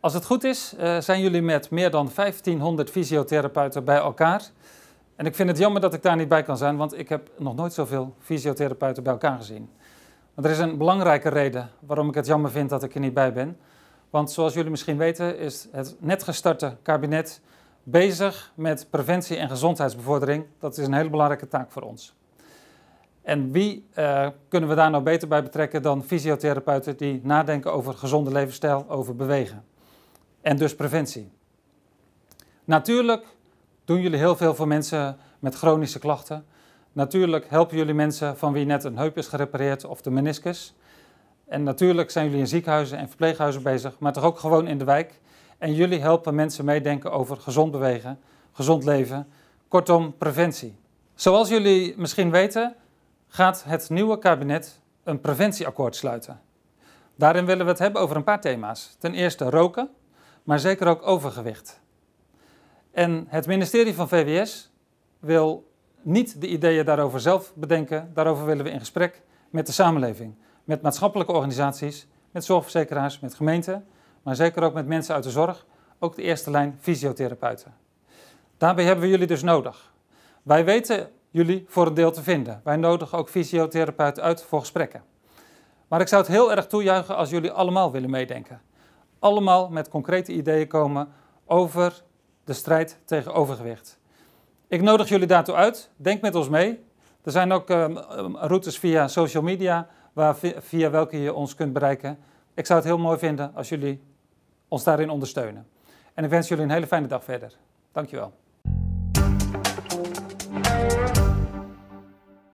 Als het goed is, eh, zijn jullie met meer dan 1500 fysiotherapeuten bij elkaar. En ik vind het jammer dat ik daar niet bij kan zijn, want ik heb nog nooit zoveel fysiotherapeuten bij elkaar gezien. Maar er is een belangrijke reden waarom ik het jammer vind dat ik er niet bij ben. Want zoals jullie misschien weten is het net gestarte kabinet bezig met preventie en gezondheidsbevordering. Dat is een hele belangrijke taak voor ons. En wie eh, kunnen we daar nou beter bij betrekken dan fysiotherapeuten die nadenken over gezonde levensstijl, over bewegen? en dus preventie. Natuurlijk doen jullie heel veel voor mensen met chronische klachten. Natuurlijk helpen jullie mensen van wie net een heup is gerepareerd of de meniscus. En natuurlijk zijn jullie in ziekenhuizen en verpleeghuizen bezig, maar toch ook gewoon in de wijk. En jullie helpen mensen meedenken over gezond bewegen, gezond leven, kortom preventie. Zoals jullie misschien weten, gaat het nieuwe kabinet een preventieakkoord sluiten. Daarin willen we het hebben over een paar thema's. Ten eerste roken, maar zeker ook overgewicht. En het ministerie van VWS wil niet de ideeën daarover zelf bedenken. Daarover willen we in gesprek met de samenleving, met maatschappelijke organisaties, met zorgverzekeraars, met gemeenten, maar zeker ook met mensen uit de zorg, ook de eerste lijn fysiotherapeuten. Daarbij hebben we jullie dus nodig. Wij weten jullie voor een deel te vinden. Wij nodigen ook fysiotherapeuten uit voor gesprekken. Maar ik zou het heel erg toejuichen als jullie allemaal willen meedenken allemaal met concrete ideeën komen over de strijd tegen overgewicht. Ik nodig jullie daartoe uit. Denk met ons mee. Er zijn ook ehm, ehm, routes via social media, waar, via welke je ons kunt bereiken. Ik zou het heel mooi vinden als jullie ons daarin ondersteunen. En ik wens jullie een hele fijne dag verder. Dankjewel.